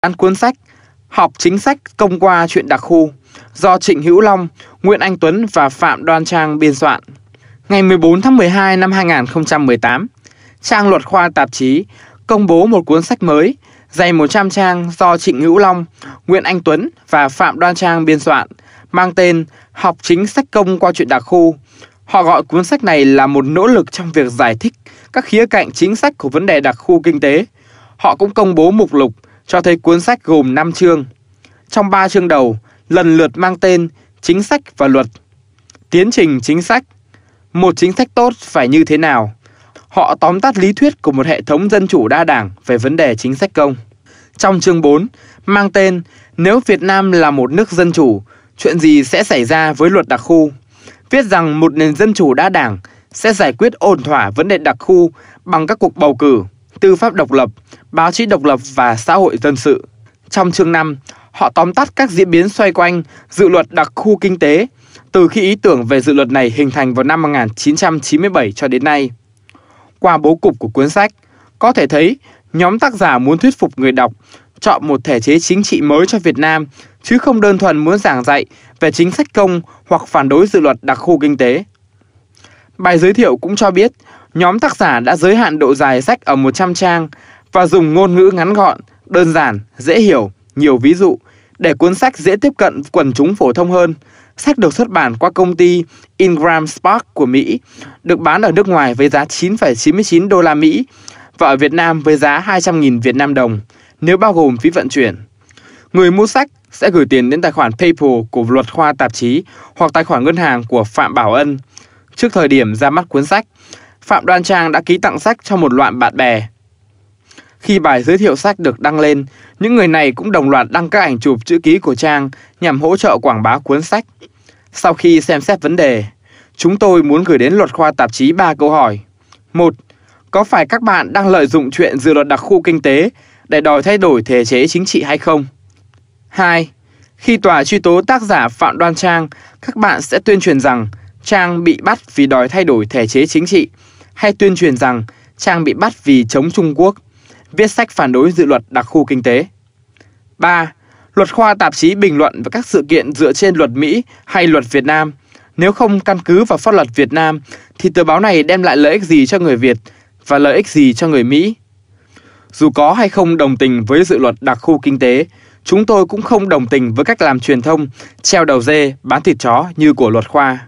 ăn cuốn sách Học chính sách công qua chuyện đặc khu do Trịnh Hữu Long, Nguyễn Anh Tuấn và Phạm Đoan Trang biên soạn. Ngày 14 tháng 12 năm 2018, Trang Luật khoa tạp chí công bố một cuốn sách mới dày 100 trang do Trịnh Hữu Long, Nguyễn Anh Tuấn và Phạm Đoan Trang biên soạn, mang tên Học chính sách công qua chuyện đặc khu. Họ gọi cuốn sách này là một nỗ lực trong việc giải thích các khía cạnh chính sách của vấn đề đặc khu kinh tế. Họ cũng công bố mục lục cho thấy cuốn sách gồm 5 chương. Trong 3 chương đầu, lần lượt mang tên chính sách và luật. Tiến trình chính sách. Một chính sách tốt phải như thế nào? Họ tóm tắt lý thuyết của một hệ thống dân chủ đa đảng về vấn đề chính sách công. Trong chương 4, mang tên Nếu Việt Nam là một nước dân chủ, chuyện gì sẽ xảy ra với luật đặc khu? Viết rằng một nền dân chủ đa đảng sẽ giải quyết ổn thỏa vấn đề đặc khu bằng các cuộc bầu cử tư pháp độc lập, báo chí độc lập và xã hội dân sự. Trong chương 5, họ tóm tắt các diễn biến xoay quanh dự luật đặc khu kinh tế từ khi ý tưởng về dự luật này hình thành vào năm 1997 cho đến nay. Qua bố cục của cuốn sách, có thể thấy nhóm tác giả muốn thuyết phục người đọc chọn một thể chế chính trị mới cho Việt Nam chứ không đơn thuần muốn giảng dạy về chính sách công hoặc phản đối dự luật đặc khu kinh tế. Bài giới thiệu cũng cho biết Nhóm tác giả đã giới hạn độ dài sách ở 100 trang và dùng ngôn ngữ ngắn gọn, đơn giản, dễ hiểu, nhiều ví dụ để cuốn sách dễ tiếp cận quần chúng phổ thông hơn. Sách được xuất bản qua công ty Ingram Spark của Mỹ, được bán ở nước ngoài với giá 9,99 đô la Mỹ và ở Việt Nam với giá 200.000 Việt Nam đồng nếu bao gồm phí vận chuyển. Người mua sách sẽ gửi tiền đến tài khoản PayPal của Luật khoa tạp chí hoặc tài khoản ngân hàng của Phạm Bảo Ân. Trước thời điểm ra mắt cuốn sách, Phạm Đoan Trang đã ký tặng sách cho một loạt bạn bè. Khi bài giới thiệu sách được đăng lên, những người này cũng đồng loạt đăng các ảnh chụp chữ ký của Trang nhằm hỗ trợ quảng bá cuốn sách. Sau khi xem xét vấn đề, chúng tôi muốn gửi đến luật khoa tạp chí ba câu hỏi. một Có phải các bạn đang lợi dụng chuyện dự luật đặc khu kinh tế để đòi thay đổi thể chế chính trị hay không? 2. Khi tòa truy tố tác giả Phạm Đoan Trang, các bạn sẽ tuyên truyền rằng Trang bị bắt vì đòi thay đổi thể chế chính trị hay tuyên truyền rằng Trang bị bắt vì chống Trung Quốc, viết sách phản đối dự luật đặc khu kinh tế. 3. Luật khoa tạp chí bình luận và các sự kiện dựa trên luật Mỹ hay luật Việt Nam. Nếu không căn cứ vào pháp luật Việt Nam, thì tờ báo này đem lại lợi ích gì cho người Việt và lợi ích gì cho người Mỹ? Dù có hay không đồng tình với dự luật đặc khu kinh tế, chúng tôi cũng không đồng tình với cách làm truyền thông treo đầu dê bán thịt chó như của luật khoa.